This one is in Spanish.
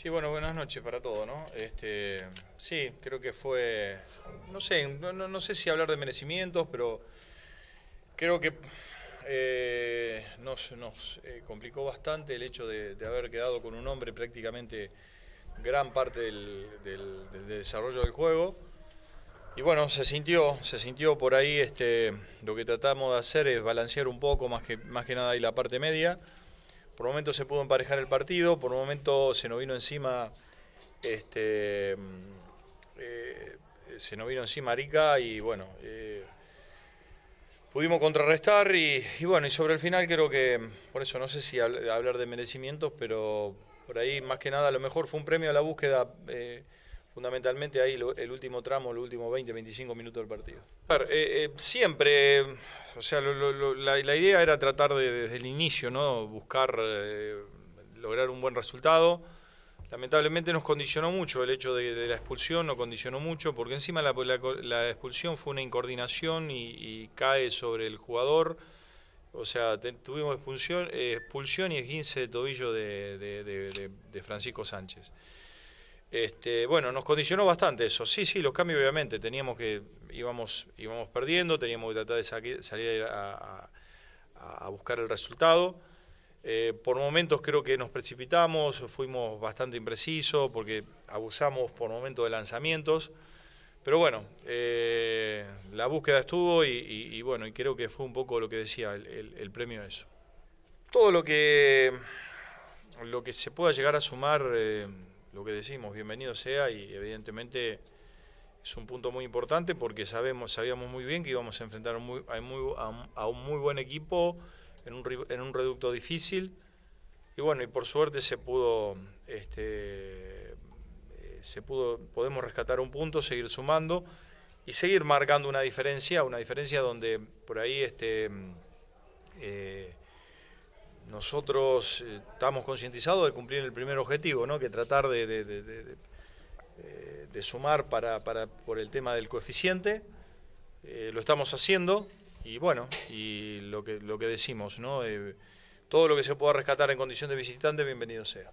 Sí, bueno, buenas noches para todos, ¿no? Este, sí, creo que fue, no sé, no, no sé si hablar de merecimientos, pero creo que eh, nos, nos eh, complicó bastante el hecho de, haber quedado con un hombre prácticamente gran parte del, del, desarrollo del juego. Y bueno, se sintió, se sintió por ahí, este, lo que tratamos de hacer es balancear un poco, más que, más que nada ahí la parte media. Por un momento se pudo emparejar el partido, por un momento se nos vino encima este, mm, eh, se nos vino encima Arica y bueno, eh, pudimos contrarrestar y, bueno, y sobre el final creo que, por eso no sé si hablar de merecimientos, pero por ahí más que nada a lo mejor fue un premio a la búsqueda. Eh, fundamentalmente ahí el último tramo, los últimos 20, 25 minutos del partido. Eh, eh, siempre, o sea, la, idea era tratar desde el inicio, ¿no? Buscar eh, lograr un buen resultado. Lamentablemente nos condicionó mucho el hecho de, la expulsión, nos condicionó mucho, porque encima la, expulsión fue una incoordinación y, cae sobre el jugador. O sea, tuvimos expulsión, expulsión y esguince de tobillo de Francisco Sánchez. Este, bueno, nos condicionó bastante eso. Sí, sí, los cambios obviamente teníamos que íbamos íbamos perdiendo, teníamos que tratar de salir a, buscar el resultado. Eh, por momentos creo que nos precipitamos, fuimos bastante imprecisos porque abusamos por momentos de lanzamientos. Pero bueno, eh, la búsqueda estuvo y, bueno, y creo que fue un poco lo que decía el, premio el premio eso. Todo lo que lo que se pueda llegar a sumar. Eh, lo que decimos, bienvenido sea y evidentemente es un punto muy importante porque sabemos, sabíamos muy bien que íbamos a enfrentar a, muy, a, un muy buen equipo en un, reducto difícil y bueno, y por suerte se pudo, este, eh, se pudo, podemos rescatar un punto, seguir sumando y seguir marcando una diferencia, una diferencia donde por ahí este, eh, nosotros eh, estamos concientizados de cumplir el primer objetivo, ¿no? que tratar de, eh, sumar para, por el tema del coeficiente. Eh, lo estamos haciendo y bueno, y lo que, lo que decimos, ¿no? todo lo que se pueda rescatar en condición de visitante, bienvenido sea.